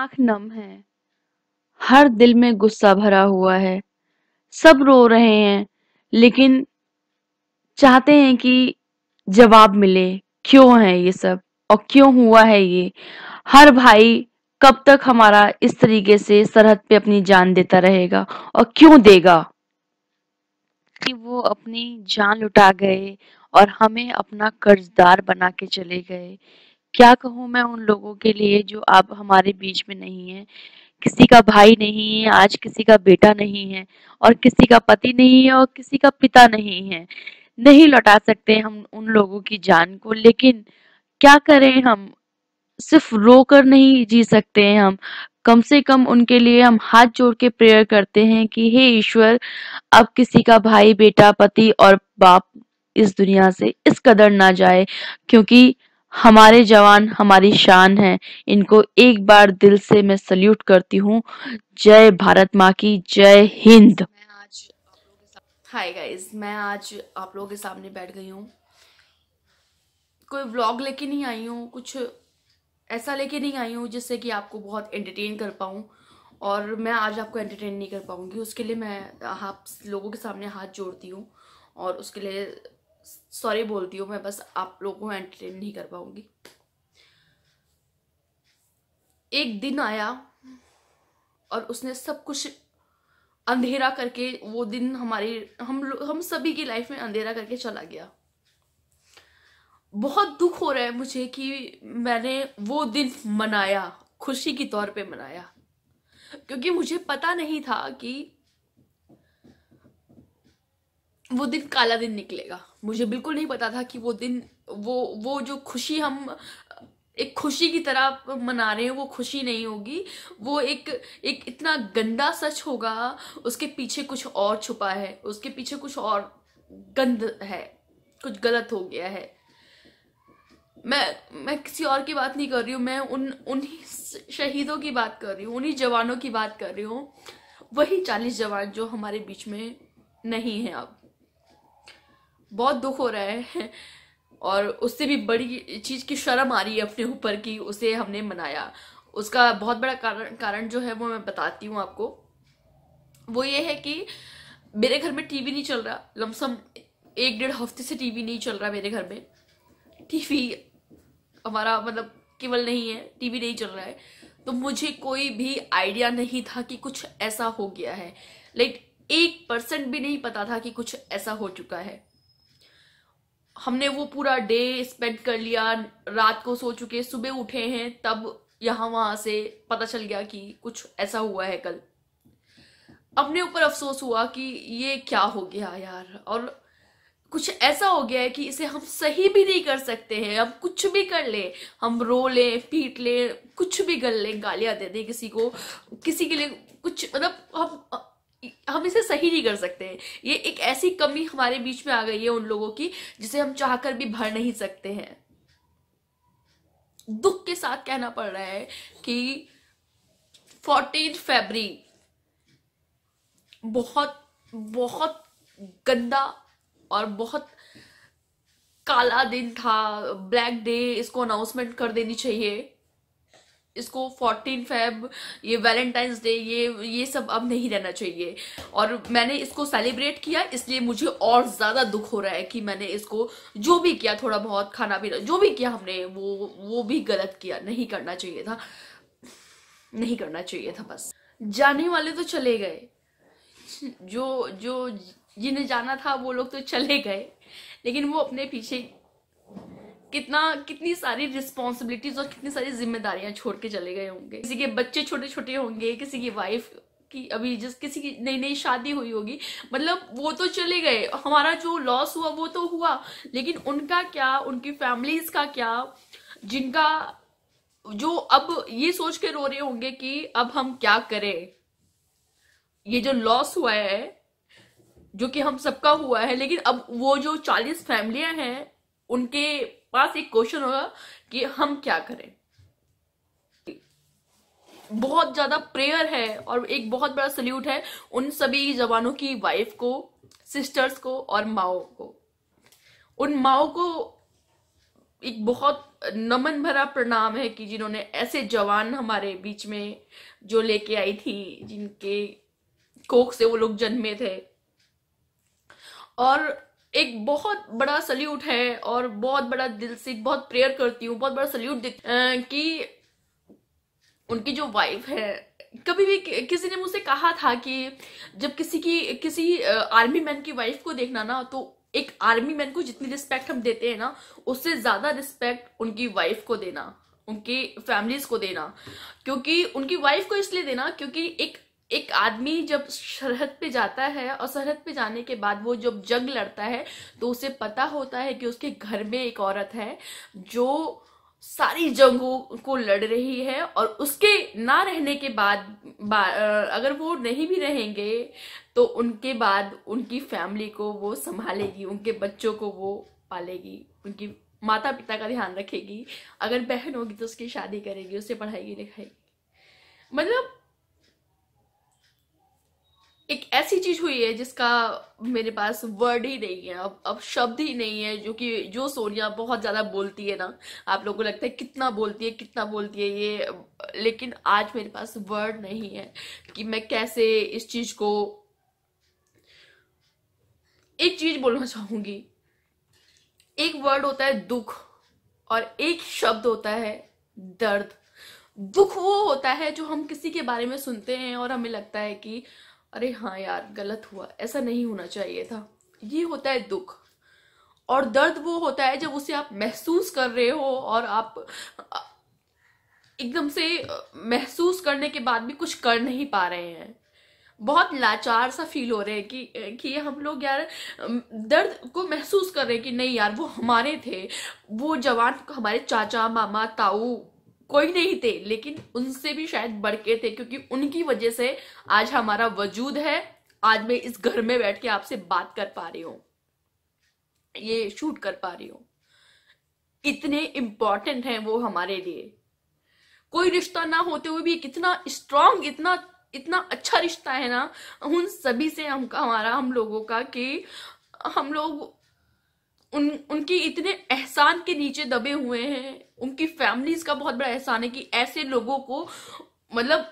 आंख नम है हर दिल में गुस्सा भरा हुआ है सब रो रहे हैं लेकिन चाहते हैं कि जवाब मिले क्यों है ये सब और क्यों हुआ है ये हर भाई कब तक हमारा इस तरीके से सरहद पे अपनी जान देता रहेगा और क्यों देगा कि वो अपनी जान लुटा गए और हमें अपना कर्जदार बना के चले गए क्या कहूँ मैं उन लोगों के लिए जो अब हमारे बीच में नहीं है किसी का भाई नहीं है आज किसी का बेटा नहीं है और किसी का पति नहीं है और किसी का पिता नहीं है नहीं लौटा सकते हम उन लोगों की जान को लेकिन क्या करें हम सिर्फ रो कर नहीं जी सकते हैं हम कम से कम उनके लिए हम हाथ जोड़ के प्रेयर करते हैं कि हे ईश्वर अब किसी का भाई बेटा पति और बाप इस दुनिया से इस कदर ना जाए क्योंकि हमारे जवान हमारी शान है इनको एक बार दिल से मैं सल्यूट करती हूँ जय भारत माँ की जय हिंद हाय गाइस मैं आज आप लोगों के सामने बैठ गई हूँ कोई व्लॉग लेके नहीं आई हूँ कुछ ऐसा लेके नहीं आई हूँ जिससे कि आपको बहुत एंटरटेन कर पाऊँ और मैं आज आपको एंटरटेन नहीं कर पाऊँगी उसके लिए मैं आप लोगों के सामने हाथ जोड़ती हूँ और उसके लिए सॉरी बोलती हूँ मैं बस आप लोगों को एंटरटेन नहीं कर पाऊंगी एक दिन आया और उसने सब कुछ अंधेरा करके वो दिन हमारी हम हम सभी की लाइफ में अंधेरा करके चला गया बहुत दुख हो रहा है मुझे कि मैंने वो दिन मनाया खुशी के तौर पे मनाया क्योंकि मुझे पता नहीं था कि वो दिन काला दिन निकलेगा मुझे बिल्कुल नहीं पता था कि वो दिन वो वो जो खुशी हम एक खुशी की तरह मना रहे हैं वो खुशी नहीं होगी वो एक एक इतना गंदा सच होगा उसके पीछे कुछ और छुपा है उसके पीछे कुछ और गंद है कुछ गलत हो गया है मैं मैं किसी और की बात नहीं कर रही हूँ मैं उन उन्हीं शहीदों की बात कर रही हूँ उन्हीं जवानों की बात कर रही हूँ वही चालीस जवान जो हमारे बीच में नहीं है अब बहुत दुख हो रहा है और उससे भी बड़ी चीज़ की शर्म आ रही है अपने ऊपर कि उसे हमने मनाया उसका बहुत बड़ा कारण कारण जो है वो मैं बताती हूँ आपको वो ये है कि मेरे घर में टीवी नहीं चल रहा लमसम एक डेढ़ हफ्ते से टीवी नहीं चल रहा मेरे घर में टीवी हमारा मतलब केवल नहीं है टीवी नहीं चल रहा है तो मुझे कोई भी आइडिया नहीं था कि कुछ ऐसा हो गया है लाइक एक परसेंट भी नहीं पता था कि कुछ ऐसा हो चुका है हमने वो पूरा डे स्पेंड कर लिया रात को सो चुके सुबह उठे हैं तब यहां वहां से पता चल गया कि कुछ ऐसा हुआ है कल अपने ऊपर अफसोस हुआ कि ये क्या हो गया यार और कुछ ऐसा हो गया है कि इसे हम सही भी नहीं कर सकते हैं हम कुछ भी कर ले हम रो ले पीट ले कुछ भी कर ले गालियां दे दे किसी को किसी के लिए कुछ मतलब हम इसे सही नहीं कर सकते हैं ये एक ऐसी कमी हमारे बीच में आ गई है उन लोगों की जिसे हम चाहकर भी भर नहीं सकते हैं दुख के साथ कहना पड़ रहा है कि फोर्टीन फेबरी बहुत बहुत गंदा और बहुत काला दिन था ब्लैक डे इसको अनाउंसमेंट कर देनी चाहिए इसको फोर्टीन फेब ये वैलेंटाइंस डे ये ये सब अब नहीं रहना चाहिए और मैंने इसको सेलिब्रेट किया इसलिए मुझे और ज़्यादा दुख हो रहा है कि मैंने इसको जो भी किया थोड़ा बहुत खाना पीना जो भी किया हमने वो वो भी गलत किया नहीं करना चाहिए था नहीं करना चाहिए था बस जाने वाले तो चले गए जो जो जिन्हें जाना था वो लोग तो चले गए लेकिन वो अपने पीछे कितना कितनी सारी रिस्पॉन्सिबिलिटीज और कितनी सारी जिम्मेदारियां छोड़ के चले गए होंगे किसी के बच्चे छोटे छोटे होंगे किसी की वाइफ कि अभी जिस किसी की नई नई शादी हुई होगी मतलब वो तो चले गए हमारा जो लॉस हुआ वो तो हुआ लेकिन उनका क्या उनकी फैमिलीज का क्या जिनका जो अब ये सोच के रो रहे होंगे कि अब हम क्या करें ये जो लॉस हुआ है जो कि हम सबका हुआ है लेकिन अब वो जो चालीस फैमिलियां हैं उनके पास एक क्वेश्चन होगा कि हम क्या करें बहुत ज्यादा प्रेयर है और एक बहुत बड़ा सल्यूट है उन सभी जवानों की वाइफ को सिस्टर्स को और माओ को उन माओ को एक बहुत नमन भरा प्रणाम है कि जिन्होंने ऐसे जवान हमारे बीच में जो लेके आई थी जिनके कोख से वो लोग जन्मे थे और एक बहुत बड़ा सल्यूट है और बहुत बड़ा दिल से बहुत प्रेयर करती हूँ बहुत बड़ा सल्यूट कि उनकी जो वाइफ है कभी भी किसी ने मुझसे कहा था कि जब किसी की किसी आर्मी मैन की वाइफ को देखना ना तो एक आर्मी मैन को जितनी रिस्पेक्ट हम देते हैं ना उससे ज्यादा रिस्पेक्ट उनकी वाइफ को देना उनकी फैमिलीज को देना क्योंकि उनकी वाइफ को इसलिए देना क्योंकि एक एक आदमी जब सरहद पे जाता है और सरहद पे जाने के बाद वो जब जंग लड़ता है तो उसे पता होता है कि उसके घर में एक औरत है जो सारी जंगों को लड़ रही है और उसके ना रहने के बाद अगर वो नहीं भी रहेंगे तो उनके बाद उनकी फैमिली को वो संभालेगी उनके बच्चों को वो पालेगी उनकी माता पिता का ध्यान रखेगी अगर बहन होगी तो उसकी शादी करेगी उसे पढ़ाएगी लिखाएगी मतलब एक ऐसी चीज हुई है जिसका मेरे पास वर्ड ही नहीं है अब अब शब्द ही नहीं है जो कि जो सोनिया बहुत ज्यादा बोलती है ना आप लोगों को लगता है कितना बोलती है कितना बोलती है ये लेकिन आज मेरे पास वर्ड नहीं है कि मैं कैसे इस चीज को एक चीज बोलना चाहूंगी एक वर्ड होता है दुख और एक शब्द होता है दर्द दुख वो होता है जो हम किसी के बारे में सुनते हैं और हमें लगता है कि अरे हाँ यार गलत हुआ ऐसा नहीं होना चाहिए था ये होता है दुख और दर्द वो होता है जब उसे आप महसूस कर रहे हो और आप एकदम से महसूस करने के बाद भी कुछ कर नहीं पा रहे हैं बहुत लाचार सा फील हो रहे हैं कि कि हम लोग यार दर्द को महसूस कर रहे हैं कि नहीं यार वो हमारे थे वो जवान हमारे चाचा मामा ताऊ कोई नहीं थे लेकिन उनसे भी शायद बढ़ के थे क्योंकि उनकी वजह से आज हमारा वजूद है आज मैं इस घर में बैठ के आपसे बात कर पा रही हूं ये शूट कर पा रही हूं इतने इंपॉर्टेंट हैं वो हमारे लिए कोई रिश्ता ना होते हुए भी कितना स्ट्रांग इतना इतना अच्छा रिश्ता है ना उन सभी से हम हमारा हम लोगों का कि हम लोग उन उनके इतने एहसान के नीचे दबे हुए हैं उनकी फैमिलीज का बहुत बड़ा एहसान है कि ऐसे लोगों को मतलब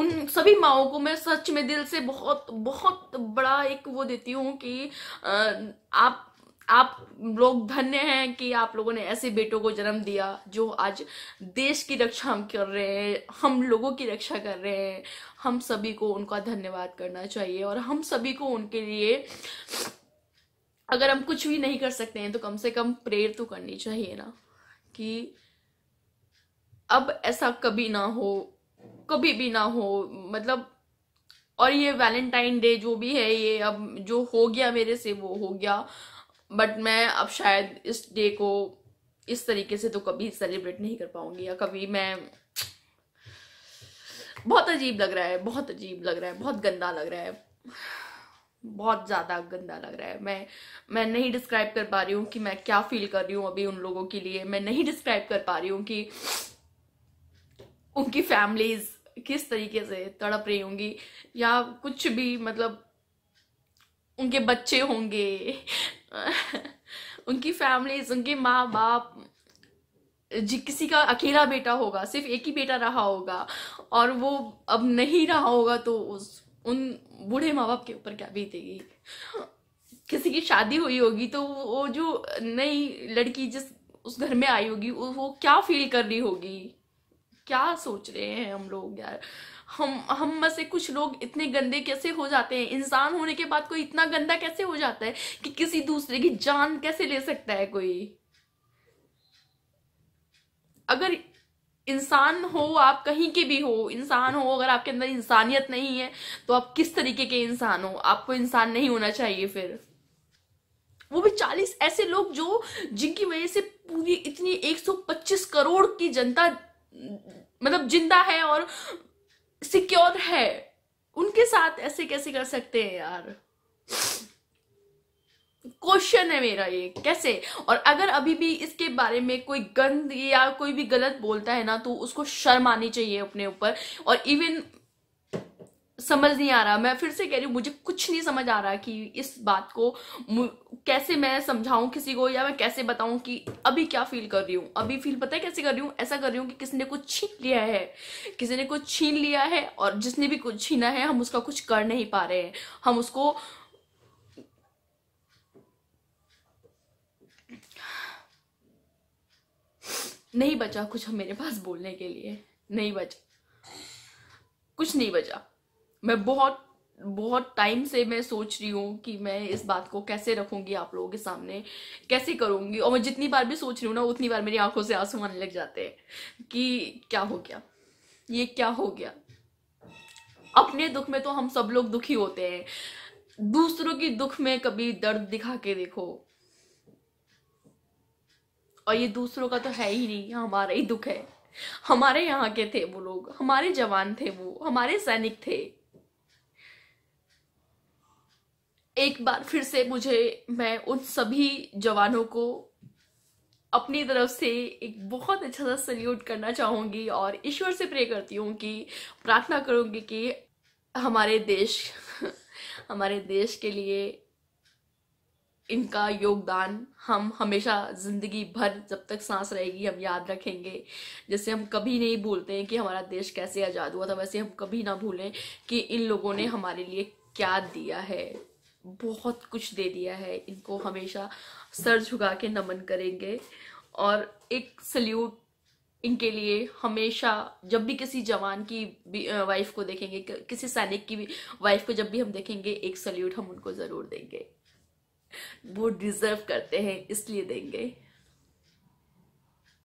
उन सभी माओ को मैं सच में दिल से बहुत बहुत बड़ा एक वो देती हूँ कि आप आप लोग धन्य हैं कि आप लोगों ने ऐसे बेटों को जन्म दिया जो आज देश की रक्षा हम कर रहे हैं हम लोगों की रक्षा कर रहे हैं हम सभी को उनका धन्यवाद करना चाहिए और हम सभी को उनके लिए अगर हम कुछ भी नहीं कर सकते हैं तो कम से कम प्रेयर तो करनी चाहिए ना कि अब ऐसा कभी ना हो कभी भी ना हो मतलब और ये वैलेंटाइन डे जो भी है ये अब जो हो गया मेरे से वो हो गया बट मैं अब शायद इस डे को इस तरीके से तो कभी सेलिब्रेट नहीं कर पाऊंगी या कभी मैं बहुत अजीब लग रहा है बहुत अजीब लग रहा है बहुत गंदा लग रहा है बहुत ज़्यादा गंदा लग रहा है मैं मैं नहीं डिस्क्राइब कर पा रही हूँ कि मैं क्या फील कर रही हूँ अभी उन लोगों के लिए मैं नहीं डिस्क्राइब कर पा रही हूँ कि उनकी फैमिलीज किस तरीके से तड़प रही होंगी या कुछ भी मतलब उनके बच्चे होंगे उनकी फैमिलीज उनके माँ बाप जी किसी का अकेला बेटा होगा सिर्फ एक ही बेटा रहा होगा और वो अब नहीं रहा होगा तो उस उन बूढ़े माँ बाप के ऊपर क्या बीतेगी किसी की शादी हुई होगी तो वो जो नई लड़की जिस उस घर में आई होगी वो क्या फील कर रही होगी क्या सोच रहे हैं हम लोग यार हम हम में से कुछ लोग इतने गंदे कैसे हो जाते हैं इंसान होने के बाद कोई इतना गंदा कैसे हो जाता है कि किसी दूसरे की जान कैसे ले सकता है कोई अगर इंसान हो आप कहीं के भी हो इंसान हो अगर आपके अंदर इंसानियत नहीं है तो आप किस तरीके के इंसान हो आपको इंसान नहीं होना चाहिए फिर वो भी चालीस ऐसे लोग जो जिनकी वजह से पूरी इतनी एक सौ पच्चीस करोड़ की जनता मतलब जिंदा है और सिक्योर है उनके साथ ऐसे कैसे कर सकते हैं यार क्वेश्चन है मेरा ये कैसे और अगर अभी भी इसके बारे में कोई गंद या कोई भी गलत बोलता है ना तो उसको शर्म आनी चाहिए अपने ऊपर और इवन समझ नहीं आ रहा मैं फिर से कह रही हूँ मुझे कुछ नहीं समझ आ रहा कि इस बात को कैसे मैं समझाऊं किसी को या मैं कैसे बताऊं कि अभी क्या फील कर रही हूँ अभी फील पता है कैसे कर रही हूँ ऐसा कर रही हूँ कि किसी ने कुछ छीन लिया है किसी ने कुछ छीन लिया है और जिसने भी कुछ छीना है हम उसका कुछ कर नहीं पा रहे हैं हम उसको नहीं बचा कुछ हम मेरे पास बोलने के लिए नहीं बचा कुछ नहीं बचा मैं बहुत बहुत टाइम से मैं सोच रही हूँ कि मैं इस बात को कैसे रखूंगी आप लोगों के सामने कैसे करूंगी और मैं जितनी बार भी सोच रही हूँ ना उतनी बार मेरी आंखों से आंसू आने लग जाते हैं कि क्या हो गया ये क्या हो गया अपने दुख में तो हम सब लोग दुखी होते हैं दूसरों की दुख में कभी दर्द दिखा के देखो और ये दूसरों का तो है ही नहीं हमारा ही दुख है हमारे यहाँ के थे वो लोग हमारे जवान थे वो हमारे सैनिक थे एक बार फिर से मुझे मैं उन सभी जवानों को अपनी तरफ से एक बहुत अच्छा सा सल्यूट करना चाहूंगी और ईश्वर से प्रे करती हूँ कि प्रार्थना करूंगी कि हमारे देश हमारे देश के लिए इनका योगदान हम हमेशा ज़िंदगी भर जब तक सांस रहेगी हम याद रखेंगे जैसे हम कभी नहीं भूलते हैं कि हमारा देश कैसे आज़ाद हुआ था वैसे हम कभी ना भूलें कि इन लोगों ने हमारे लिए क्या दिया है बहुत कुछ दे दिया है इनको हमेशा सर झुका के नमन करेंगे और एक सल्यूट इनके लिए हमेशा जब भी किसी जवान की वाइफ को देखेंगे किसी सैनिक की वाइफ को जब भी हम देखेंगे एक सल्यूट हम उनको ज़रूर देंगे वो डिजर्व करते हैं इसलिए देंगे